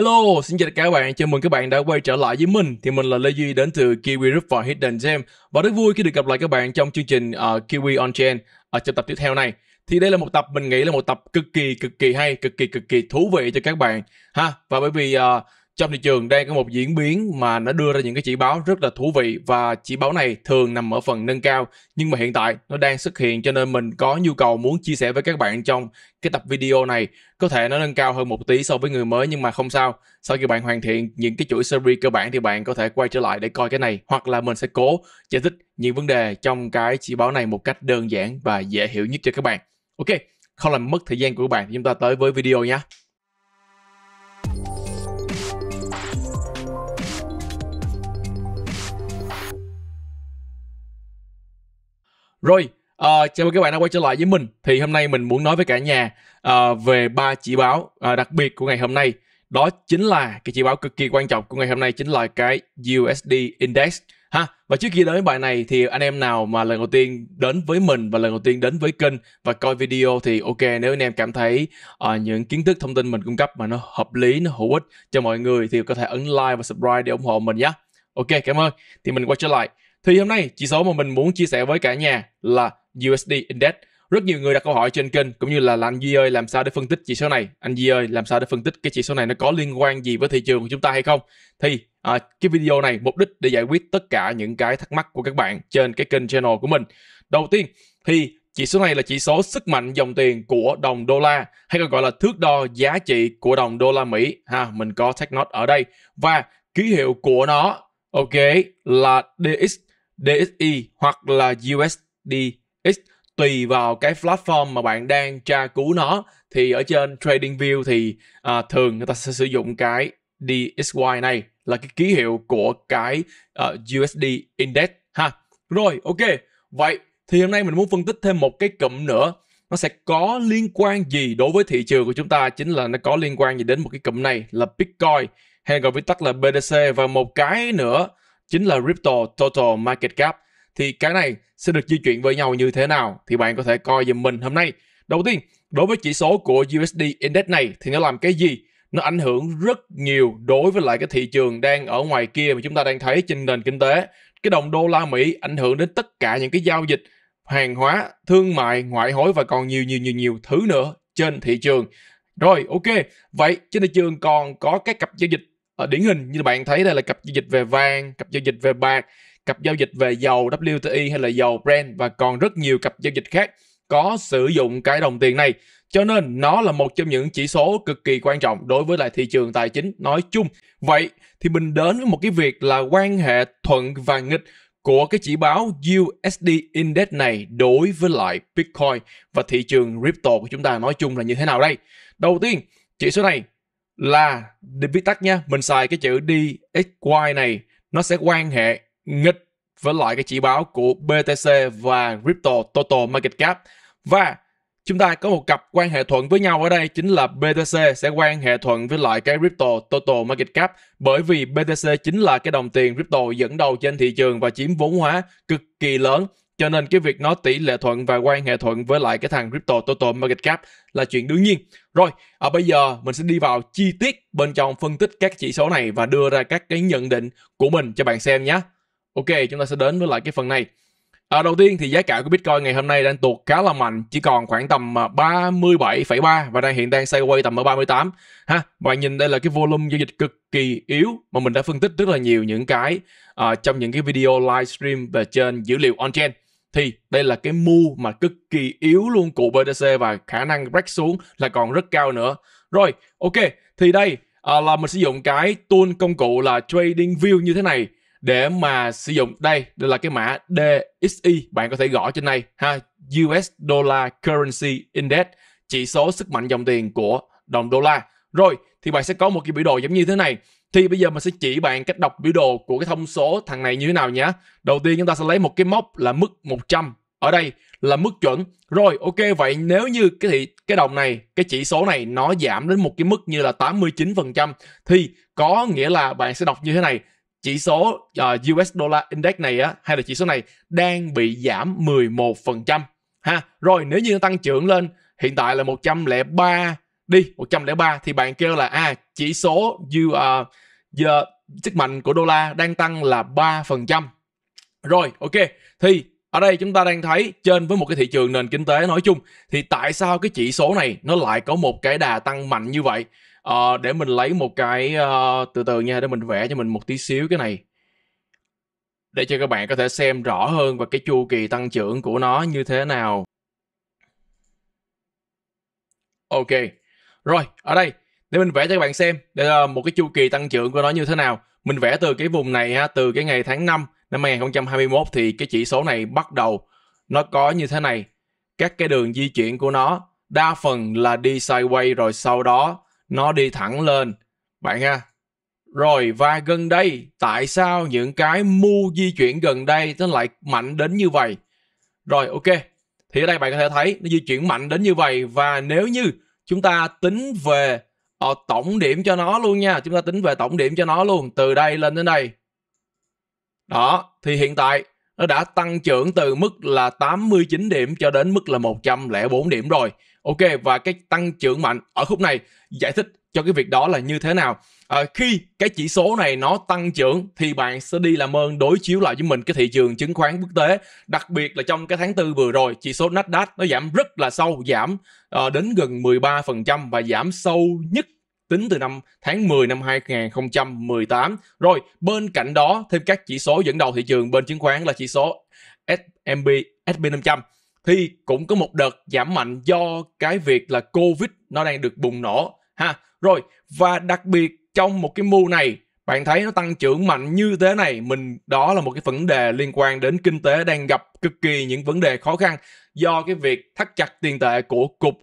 Hello, xin chào tất các bạn, chào mừng các bạn đã quay trở lại với mình Thì mình là Lê Duy đến từ Kiwi Group và Hidden Gem Và rất vui khi được gặp lại các bạn trong chương trình uh, Kiwi On Chain ở ờ, trong tập tiếp theo này Thì đây là một tập mình nghĩ là một tập cực kỳ cực kỳ hay, cực kỳ cực kỳ thú vị cho các bạn ha Và bởi vì uh, trong thị trường đang có một diễn biến mà nó đưa ra những cái chỉ báo rất là thú vị và chỉ báo này thường nằm ở phần nâng cao nhưng mà hiện tại nó đang xuất hiện cho nên mình có nhu cầu muốn chia sẻ với các bạn trong cái tập video này có thể nó nâng cao hơn một tí so với người mới nhưng mà không sao sau khi bạn hoàn thiện những cái chuỗi series cơ bản thì bạn có thể quay trở lại để coi cái này hoặc là mình sẽ cố giải thích những vấn đề trong cái chỉ báo này một cách đơn giản và dễ hiểu nhất cho các bạn ok không làm mất thời gian của các bạn chúng ta tới với video nhé Rồi, uh, chào mừng các bạn đã quay trở lại với mình. Thì hôm nay mình muốn nói với cả nhà uh, về ba chỉ báo uh, đặc biệt của ngày hôm nay. Đó chính là cái chỉ báo cực kỳ quan trọng của ngày hôm nay chính là cái USD Index. Ha, và trước khi đến với bài này thì anh em nào mà lần đầu tiên đến với mình và lần đầu tiên đến với kênh và coi video thì ok nếu anh em cảm thấy uh, những kiến thức thông tin mình cung cấp mà nó hợp lý, nó hữu ích cho mọi người thì có thể ấn like và subscribe để ủng hộ mình nhé. Ok, cảm ơn. Thì mình quay trở lại. Thì hôm nay, chỉ số mà mình muốn chia sẻ với cả nhà là USD Index. Rất nhiều người đặt câu hỏi trên kênh cũng như là, là anh Di ơi làm sao để phân tích chỉ số này, anh Di ơi làm sao để phân tích cái chỉ số này nó có liên quan gì với thị trường của chúng ta hay không. Thì à, cái video này mục đích để giải quyết tất cả những cái thắc mắc của các bạn trên cái kênh channel của mình. Đầu tiên thì chỉ số này là chỉ số sức mạnh dòng tiền của đồng đô la hay còn gọi là thước đo giá trị của đồng đô la Mỹ ha mình có note ở đây và ký hiệu của nó ok là DXY DXY hoặc là USDX tùy vào cái platform mà bạn đang tra cứu nó thì ở trên TradingView thì à, thường người ta sẽ sử dụng cái DXY này là cái ký hiệu của cái uh, à, USD Index ha. Rồi, ok. Vậy thì hôm nay mình muốn phân tích thêm một cái cụm nữa. Nó sẽ có liên quan gì đối với thị trường của chúng ta chính là nó có liên quan gì đến một cái cụm này là Bitcoin hay gọi viết tắt là BTC và một cái nữa chính là Crypto Total Market Cap. Thì cái này sẽ được di chuyển với nhau như thế nào thì bạn có thể coi giùm mình hôm nay. Đầu tiên, đối với chỉ số của USD Index này thì nó làm cái gì? Nó ảnh hưởng rất nhiều đối với lại cái thị trường đang ở ngoài kia mà chúng ta đang thấy trên nền kinh tế. Cái đồng đô la Mỹ ảnh hưởng đến tất cả những cái giao dịch hàng hóa, thương mại, ngoại hối và còn nhiều nhiều nhiều nhiều thứ nữa trên thị trường. Rồi, ok. Vậy trên thị trường còn có các cặp giao dịch Ờ, điển hình như bạn thấy đây là cặp giao dịch về vàng cặp giao dịch về bạc cặp giao dịch về dầu WTI hay là dầu Brent và còn rất nhiều cặp giao dịch khác có sử dụng cái đồng tiền này cho nên nó là một trong những chỉ số cực kỳ quan trọng đối với lại thị trường tài chính nói chung vậy thì mình đến với một cái việc là quan hệ thuận và nghịch của cái chỉ báo USD Index này đối với lại Bitcoin và thị trường crypto của chúng ta nói chung là như thế nào đây? Đầu tiên, chỉ số này là viết tắt nha, mình xài cái chữ DXY này nó sẽ quan hệ nghịch với lại cái chỉ báo của BTC và crypto total market cap. Và chúng ta có một cặp quan hệ thuận với nhau ở đây chính là BTC sẽ quan hệ thuận với lại cái crypto total market cap bởi vì BTC chính là cái đồng tiền crypto dẫn đầu trên thị trường và chiếm vốn hóa cực kỳ lớn cho nên cái việc nó tỷ lệ thuận và quan hệ thuận với lại cái thằng crypto total market cap là chuyện đương nhiên rồi, à, bây giờ mình sẽ đi vào chi tiết bên trong phân tích các chỉ số này và đưa ra các cái nhận định của mình cho bạn xem nhé. Ok, chúng ta sẽ đến với lại cái phần này. À, đầu tiên thì giá cả của Bitcoin ngày hôm nay đang tuột khá là mạnh, chỉ còn khoảng tầm 37,3 à, và đang hiện đang xoay quay tầm ở 38. Ha, bạn nhìn đây là cái volume giao dịch cực kỳ yếu mà mình đã phân tích rất là nhiều những cái uh, trong những cái video livestream về trên dữ liệu on-chain thì đây là cái mu mà cực kỳ yếu luôn của BTC và khả năng break xuống là còn rất cao nữa. Rồi, ok, thì đây à, là mình sử dụng cái tool công cụ là Trading View như thế này để mà sử dụng đây, đây là cái mã DXY bạn có thể gõ trên này, ha, US Dollar Currency Index, chỉ số sức mạnh dòng tiền của đồng đô la. Rồi, thì bạn sẽ có một cái biểu đồ giống như thế này thì bây giờ mình sẽ chỉ bạn cách đọc biểu đồ của cái thông số thằng này như thế nào nhé. Đầu tiên chúng ta sẽ lấy một cái mốc là mức 100. Ở đây là mức chuẩn. Rồi, ok, vậy nếu như cái thị, cái đồng này, cái chỉ số này nó giảm đến một cái mức như là 89% thì có nghĩa là bạn sẽ đọc như thế này. Chỉ số uh, ờ, US Dollar Index này á, hay là chỉ số này đang bị giảm 11%. Ha, rồi nếu như tăng trưởng lên hiện tại là 103 đi 103 thì bạn kêu là à chỉ số you are à, giờ sức mạnh của đô la đang tăng là 3%. Rồi, ok. Thì ở đây chúng ta đang thấy trên với một cái thị trường nền kinh tế nói chung thì tại sao cái chỉ số này nó lại có một cái đà tăng mạnh như vậy? Ờ, để mình lấy một cái uh, từ từ nha để mình vẽ cho mình một tí xíu cái này để cho các bạn có thể xem rõ hơn và cái chu kỳ tăng trưởng của nó như thế nào. Ok. Rồi, ở đây để mình vẽ cho các bạn xem để là một cái chu kỳ tăng trưởng của nó như thế nào. Mình vẽ từ cái vùng này từ cái ngày tháng 5 năm 2021 thì cái chỉ số này bắt đầu nó có như thế này. Các cái đường di chuyển của nó đa phần là đi sideways rồi sau đó nó đi thẳng lên. Bạn nha. rồi và gần đây, tại sao những cái mu di chuyển gần đây nó lại mạnh đến như vậy? Rồi ok, thì ở đây bạn có thể thấy nó di chuyển mạnh đến như vậy và nếu như chúng ta tính về uh, tổng điểm cho nó luôn nha chúng ta tính về tổng điểm cho nó luôn từ đây lên đến đây đó thì hiện tại nó đã tăng trưởng từ mức là 89 điểm cho đến mức là 104 điểm rồi Ok và cái tăng trưởng mạnh ở khúc này giải thích cho cái việc đó là như thế nào. À, khi cái chỉ số này nó tăng trưởng thì bạn sẽ đi làm ơn đối chiếu lại với mình cái thị trường chứng khoán quốc tế. Đặc biệt là trong cái tháng tư vừa rồi, chỉ số Nasdaq nó giảm rất là sâu, giảm uh, đến gần 13% và giảm sâu nhất tính từ năm tháng 10 năm 2018. Rồi, bên cạnh đó thêm các chỉ số dẫn đầu thị trường bên chứng khoán là chỉ số S&P S&P 500 thì cũng có một đợt giảm mạnh do cái việc là Covid nó đang được bùng nổ ha. Rồi và đặc biệt trong một cái mưu này bạn thấy nó tăng trưởng mạnh như thế này mình đó là một cái vấn đề liên quan đến kinh tế đang gặp cực kỳ những vấn đề khó khăn do cái việc thắt chặt tiền tệ của cục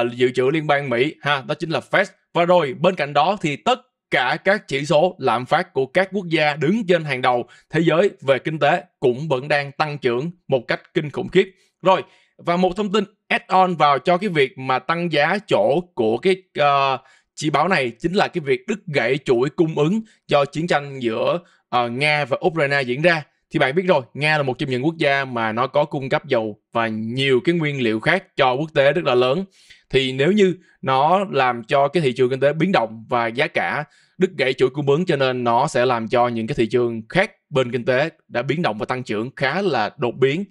uh, dự trữ liên bang Mỹ ha đó chính là Fed và rồi bên cạnh đó thì tất cả các chỉ số lạm phát của các quốc gia đứng trên hàng đầu thế giới về kinh tế cũng vẫn đang tăng trưởng một cách kinh khủng khiếp. Rồi, và một thông tin add-on vào cho cái việc mà tăng giá chỗ của cái uh, chỉ báo này chính là cái việc đứt gãy chuỗi cung ứng do chiến tranh giữa uh, Nga và Ukraine diễn ra. Thì bạn biết rồi, Nga là một trong những quốc gia mà nó có cung cấp dầu và nhiều cái nguyên liệu khác cho quốc tế rất là lớn thì nếu như nó làm cho cái thị trường kinh tế biến động và giá cả đứt gãy chuỗi cung ứng cho nên nó sẽ làm cho những cái thị trường khác bên kinh tế đã biến động và tăng trưởng khá là đột biến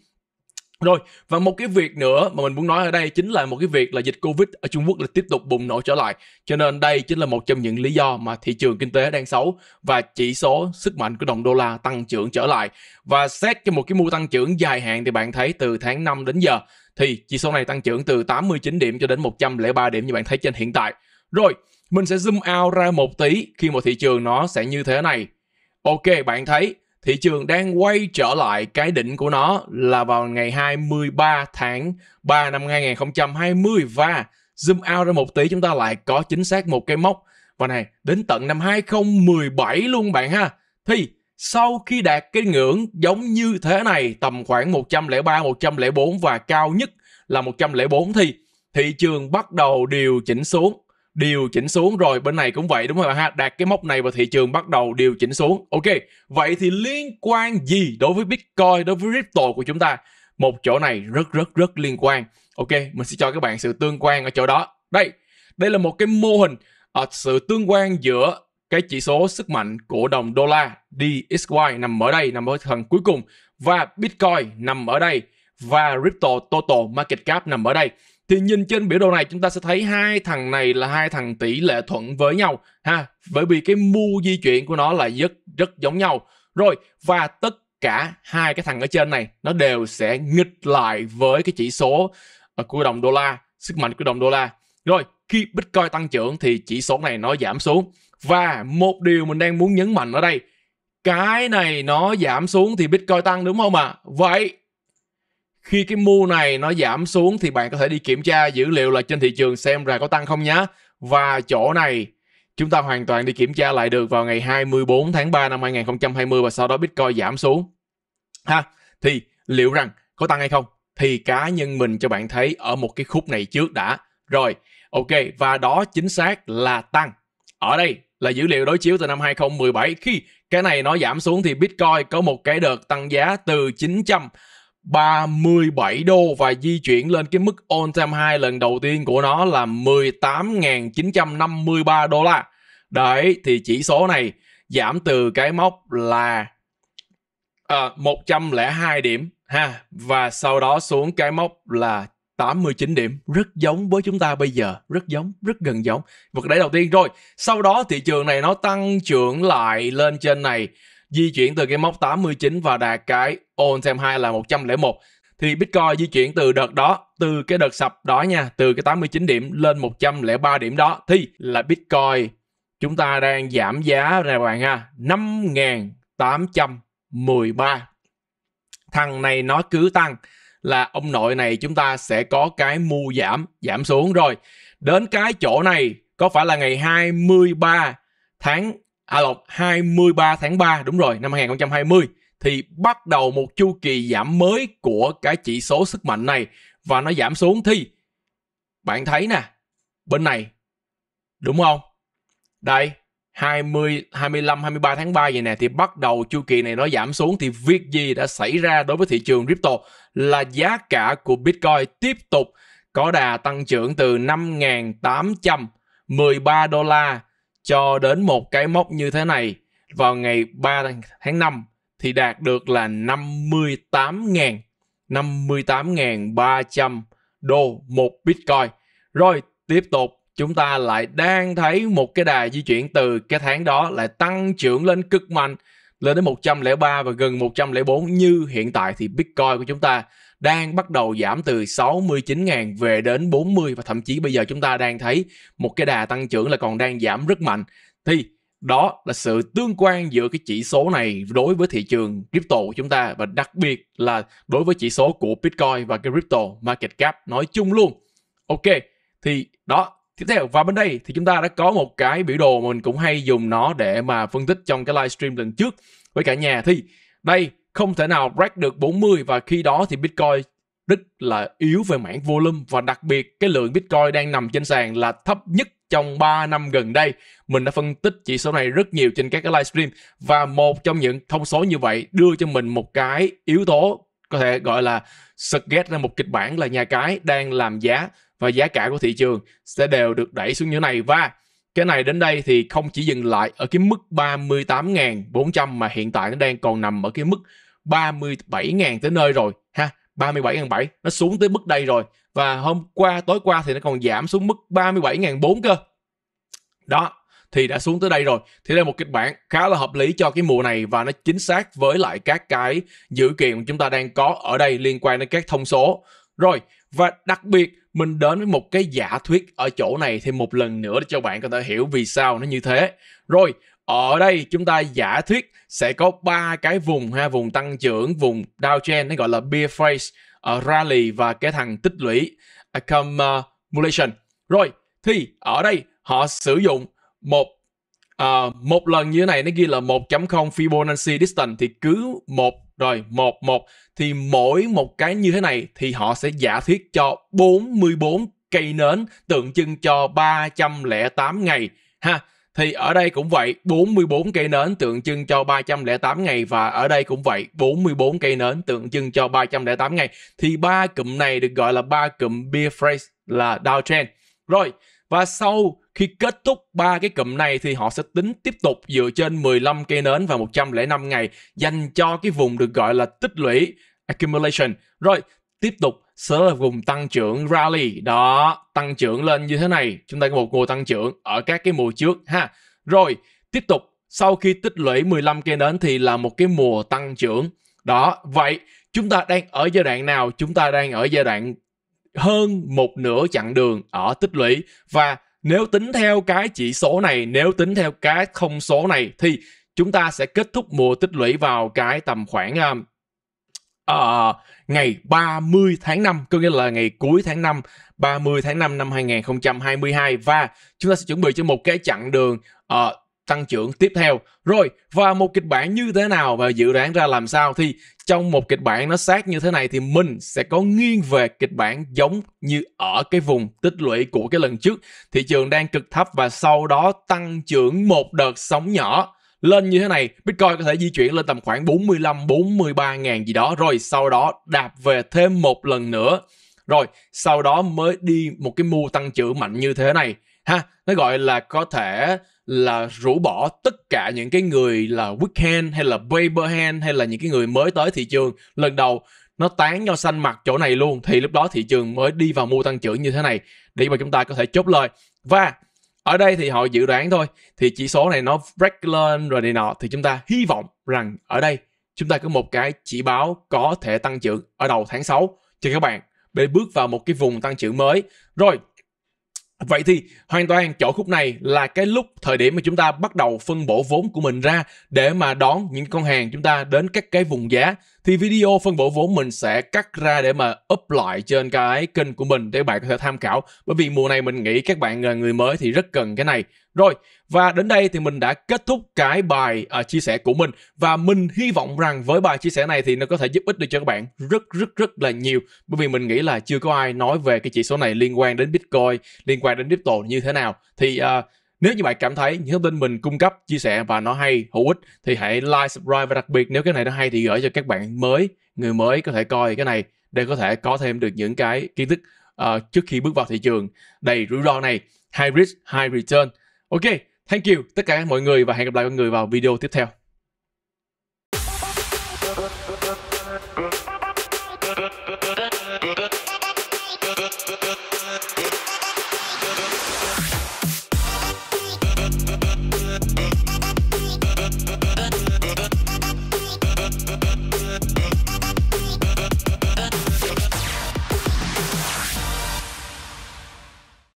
rồi, và một cái việc nữa mà mình muốn nói ở đây chính là một cái việc là dịch Covid ở Trung Quốc là tiếp tục bùng nổ trở lại. Cho nên đây chính là một trong những lý do mà thị trường kinh tế đang xấu và chỉ số sức mạnh của đồng đô la tăng trưởng trở lại. Và xét cho một cái mua tăng trưởng dài hạn thì bạn thấy từ tháng 5 đến giờ thì chỉ số này tăng trưởng từ 89 điểm cho đến 103 điểm như bạn thấy trên hiện tại. Rồi, mình sẽ zoom out ra một tí khi một thị trường nó sẽ như thế này. Ok, bạn thấy thị trường đang quay trở lại cái đỉnh của nó là vào ngày 23 tháng 3 năm 2020 và zoom out ra một tí chúng ta lại có chính xác một cái mốc và này đến tận năm 2017 luôn bạn ha. Thì sau khi đạt cái ngưỡng giống như thế này tầm khoảng 103, 104 và cao nhất là 104 thì thị trường bắt đầu điều chỉnh xuống điều chỉnh xuống rồi bên này cũng vậy đúng không ha đạt cái mốc này và thị trường bắt đầu điều chỉnh xuống ok vậy thì liên quan gì đối với bitcoin đối với crypto của chúng ta một chỗ này rất rất rất liên quan ok mình sẽ cho các bạn sự tương quan ở chỗ đó đây đây là một cái mô hình ở ờ, sự tương quan giữa cái chỉ số sức mạnh của đồng đô la DXY nằm ở đây, nằm ở phần cuối cùng và Bitcoin nằm ở đây và crypto total market cap nằm ở đây. Thì nhìn trên biểu đồ này chúng ta sẽ thấy hai thằng này là hai thằng tỷ lệ thuận với nhau ha, bởi vì cái mu di chuyển của nó là rất rất giống nhau. Rồi và tất cả hai cái thằng ở trên này nó đều sẽ nghịch lại với cái chỉ số ờ, của đồng đô la, sức mạnh của đồng đô la. Rồi, khi Bitcoin tăng trưởng thì chỉ số này nó giảm xuống. Và một điều mình đang muốn nhấn mạnh ở đây, cái này nó giảm xuống thì Bitcoin tăng đúng không ạ? À? Vậy khi cái mua này nó giảm xuống thì bạn có thể đi kiểm tra dữ liệu là trên thị trường xem là có tăng không nhá. Và chỗ này chúng ta hoàn toàn đi kiểm tra lại được vào ngày 24 tháng 3 năm 2020 và sau đó Bitcoin giảm xuống. Ha, thì liệu rằng có tăng hay không? Thì cá nhân mình cho bạn thấy ở một cái khúc này trước đã. Rồi, Ok, và đó chính xác là tăng. Ở đây là dữ liệu đối chiếu từ năm 2017 khi cái này nó giảm xuống thì Bitcoin có một cái đợt tăng giá từ 937 đô và di chuyển lên cái mức all time high lần đầu tiên của nó là 18.953 đô la. Đấy thì chỉ số này giảm từ cái mốc là à, ờ, 102 điểm ha và sau đó xuống cái mốc là 89 điểm, rất giống với chúng ta bây giờ, rất giống, rất gần giống. Vật đẩy đầu tiên rồi, sau đó thị trường này nó tăng trưởng lại lên trên này, di chuyển từ cái mốc 89 và đạt cái all time high là 101 thì Bitcoin di chuyển từ đợt đó, từ cái đợt sập đó nha, từ cái 89 điểm lên 103 điểm đó thì là Bitcoin chúng ta đang giảm giá nè bạn ha, 5.813. Thằng này nó cứ tăng là ông nội này chúng ta sẽ có cái mua giảm, giảm xuống rồi. Đến cái chỗ này có phải là ngày 23 tháng à lộc 23 tháng 3 đúng rồi năm 2020 thì bắt đầu một chu kỳ giảm mới của cái chỉ số sức mạnh này và nó giảm xuống thì bạn thấy nè bên này đúng không đây 20, 25, 23 tháng 3 vậy nè thì bắt đầu chu kỳ này nó giảm xuống thì việc gì đã xảy ra đối với thị trường crypto là giá cả của Bitcoin tiếp tục có đà tăng trưởng từ 5.813 đô la cho đến một cái mốc như thế này vào ngày 3 tháng 5 thì đạt được là 58.000 58.300 đô một Bitcoin. Rồi tiếp tục chúng ta lại đang thấy một cái đà di chuyển từ cái tháng đó lại tăng trưởng lên cực mạnh lên đến 103 và gần 104 như hiện tại thì Bitcoin của chúng ta đang bắt đầu giảm từ 69.000 về đến 40 và thậm chí bây giờ chúng ta đang thấy một cái đà tăng trưởng là còn đang giảm rất mạnh. Thì đó là sự tương quan giữa cái chỉ số này đối với thị trường crypto của chúng ta và đặc biệt là đối với chỉ số của Bitcoin và cái crypto market cap nói chung luôn. Ok, thì đó Tiếp theo và bên đây thì chúng ta đã có một cái biểu đồ mình cũng hay dùng nó để mà phân tích trong cái livestream lần trước với cả nhà thì đây không thể nào break được 40 và khi đó thì Bitcoin rất là yếu về mảng volume và đặc biệt cái lượng Bitcoin đang nằm trên sàn là thấp nhất trong 3 năm gần đây. Mình đã phân tích chỉ số này rất nhiều trên các cái livestream và một trong những thông số như vậy đưa cho mình một cái yếu tố có thể gọi là suggest ra một kịch bản là nhà cái đang làm giá và giá cả của thị trường sẽ đều được đẩy xuống như này và cái này đến đây thì không chỉ dừng lại ở cái mức 38.400 mà hiện tại nó đang còn nằm ở cái mức 37.000 tới nơi rồi ha 37.700 nó xuống tới mức đây rồi và hôm qua tối qua thì nó còn giảm xuống mức 37.400 cơ đó thì đã xuống tới đây rồi thì đây là một kịch bản khá là hợp lý cho cái mùa này và nó chính xác với lại các cái dữ kiện chúng ta đang có ở đây liên quan đến các thông số rồi và đặc biệt mình đến với một cái giả thuyết ở chỗ này thêm một lần nữa để cho bạn có thể hiểu vì sao nó như thế. Rồi, ở đây chúng ta giả thuyết sẽ có ba cái vùng ha, vùng tăng trưởng, vùng downtrend nó gọi là bear phase, uh, ờ, rally và cái thằng tích lũy accumulation. Rồi, thì ở đây họ sử dụng một uh, một lần như thế này nó ghi là 1.0 Fibonacci distance thì cứ một rồi 1 1 thì mỗi một cái như thế này thì họ sẽ giả thuyết cho 44 cây nến tượng trưng cho 308 ngày ha. Thì ở đây cũng vậy, 44 cây nến tượng trưng cho 308 ngày và ở đây cũng vậy, 44 cây nến tượng trưng cho 308 ngày. Thì ba cụm này được gọi là ba cụm beer phrase là downtrend. Rồi, và sau khi kết thúc ba cái cụm này thì họ sẽ tính tiếp tục dựa trên 15 cây nến và 105 ngày dành cho cái vùng được gọi là tích lũy accumulation. Rồi, tiếp tục sẽ là vùng tăng trưởng rally đó tăng trưởng lên như thế này chúng ta có một mùa tăng trưởng ở các cái mùa trước ha rồi tiếp tục sau khi tích lũy 15 cây nến thì là một cái mùa tăng trưởng đó vậy chúng ta đang ở giai đoạn nào chúng ta đang ở giai đoạn hơn một nửa chặng đường ở tích lũy và nếu tính theo cái chỉ số này, nếu tính theo cái không số này thì chúng ta sẽ kết thúc mùa tích lũy vào cái tầm khoảng uh, uh, ngày 30 tháng 5, có nghĩa là ngày cuối tháng 5, 30 tháng 5 năm 2022 và chúng ta sẽ chuẩn bị cho một cái chặng đường uh, tăng trưởng tiếp theo. Rồi, và một kịch bản như thế nào và dự đoán ra làm sao thì trong một kịch bản nó sát như thế này thì mình sẽ có nghiêng về kịch bản giống như ở cái vùng tích lũy của cái lần trước. Thị trường đang cực thấp và sau đó tăng trưởng một đợt sóng nhỏ lên như thế này, Bitcoin có thể di chuyển lên tầm khoảng 45 43 ngàn gì đó rồi sau đó đạp về thêm một lần nữa. Rồi, sau đó mới đi một cái mua tăng trưởng mạnh như thế này ha nó gọi là có thể là rũ bỏ tất cả những cái người là weekend hay là paper hand hay là những cái người mới tới thị trường lần đầu nó tán nhau xanh mặt chỗ này luôn thì lúc đó thị trường mới đi vào mua tăng trưởng như thế này để mà chúng ta có thể chốt lời và ở đây thì họ dự đoán thôi thì chỉ số này nó break lên rồi này nọ thì chúng ta hy vọng rằng ở đây chúng ta có một cái chỉ báo có thể tăng trưởng ở đầu tháng 6 cho các bạn để bước vào một cái vùng tăng trưởng mới rồi Vậy thì hoàn toàn chỗ khúc này là cái lúc thời điểm mà chúng ta bắt đầu phân bổ vốn của mình ra để mà đón những con hàng chúng ta đến các cái vùng giá thì video phân bổ vốn mình sẽ cắt ra để mà up lại trên cái kênh của mình để bạn có thể tham khảo bởi vì mùa này mình nghĩ các bạn là người mới thì rất cần cái này rồi và đến đây thì mình đã kết thúc cái bài uh, chia sẻ của mình và mình hy vọng rằng với bài chia sẻ này thì nó có thể giúp ích được cho các bạn rất rất rất là nhiều bởi vì mình nghĩ là chưa có ai nói về cái chỉ số này liên quan đến Bitcoin liên quan đến crypto như thế nào thì uh, nếu như bạn cảm thấy những thông tin mình cung cấp, chia sẻ và nó hay, hữu ích thì hãy like, subscribe và đặc biệt nếu cái này nó hay thì gửi cho các bạn mới, người mới có thể coi cái này để có thể có thêm được những cái kiến thức uh, trước khi bước vào thị trường đầy rủi ro này. High risk, high return. Ok, thank you tất cả mọi người và hẹn gặp lại mọi người vào video tiếp theo.